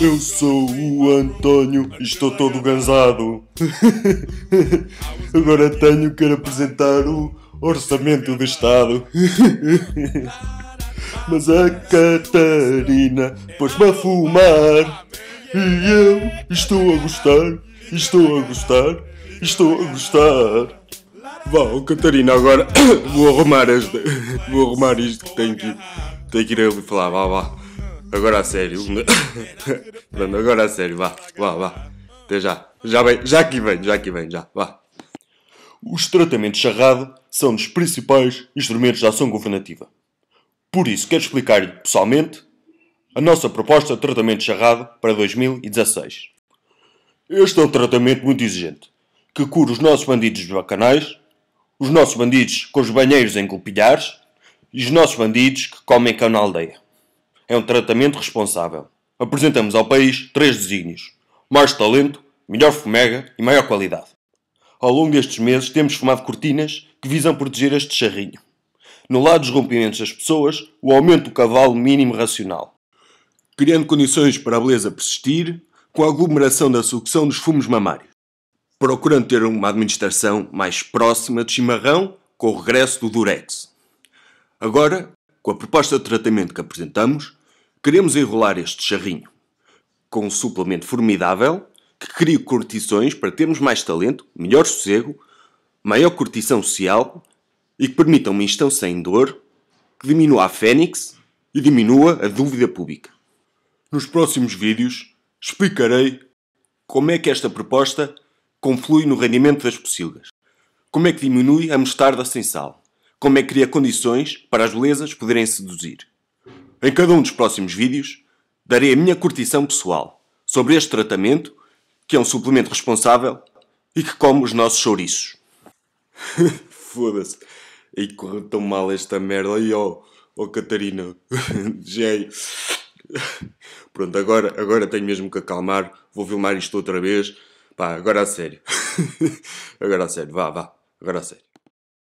Eu sou o Antônio, estou todo gansado. Agora tenho que apresentar o orçamento do Estado. Mas a Catarina pôs-me a fumar e eu estou a gostar, estou a gostar, estou a gostar. Bom, Catarina, agora vou arrumar este, Vou arrumar isto que tenho que, tenho que ir ali falar, vá, vá. Agora a sério. Pronto, agora a sério, vá, vá, vá. Até já. Já vem, já aqui vem, já aqui vem, já, vá. Os tratamentos charrado são dos principais instrumentos de ação governativa. Por isso, quero explicar-lhe pessoalmente a nossa proposta de tratamento charrado para 2016. Este é um tratamento muito exigente, que cura os nossos bandidos bacanais os nossos bandidos com os banheiros em colpilhares e os nossos bandidos que comem cão na aldeia. É um tratamento responsável. Apresentamos ao país três desígnios. Mais talento, melhor fomega e maior qualidade. Ao longo destes meses temos fumado cortinas que visam proteger este charrinho. No lado dos rompimentos das pessoas, o aumento do cavalo mínimo racional. Criando condições para a beleza persistir, com a aglomeração da sucção dos fumos mamários procurando ter uma administração mais próxima de chimarrão com o regresso do Durex. Agora, com a proposta de tratamento que apresentamos, queremos enrolar este charrinho com um suplemento formidável que crie cortições para termos mais talento, melhor sossego, maior cortição social e que permita uma instância em dor que diminua a fênix e diminua a dúvida pública. Nos próximos vídeos explicarei como é que esta proposta conflui no rendimento das pocilgas. Como é que diminui a mostarda sem sal? Como é que cria condições para as belezas poderem seduzir? Em cada um dos próximos vídeos, darei a minha curtição pessoal sobre este tratamento, que é um suplemento responsável e que come os nossos chouriços. Foda-se. E correu tão mal esta merda. E ó, ó Catarina, Jay. Pronto, agora, agora tenho mesmo que acalmar. Vou filmar isto outra vez. Pá, agora a sério. agora a sério, vá, vá. Agora a sério.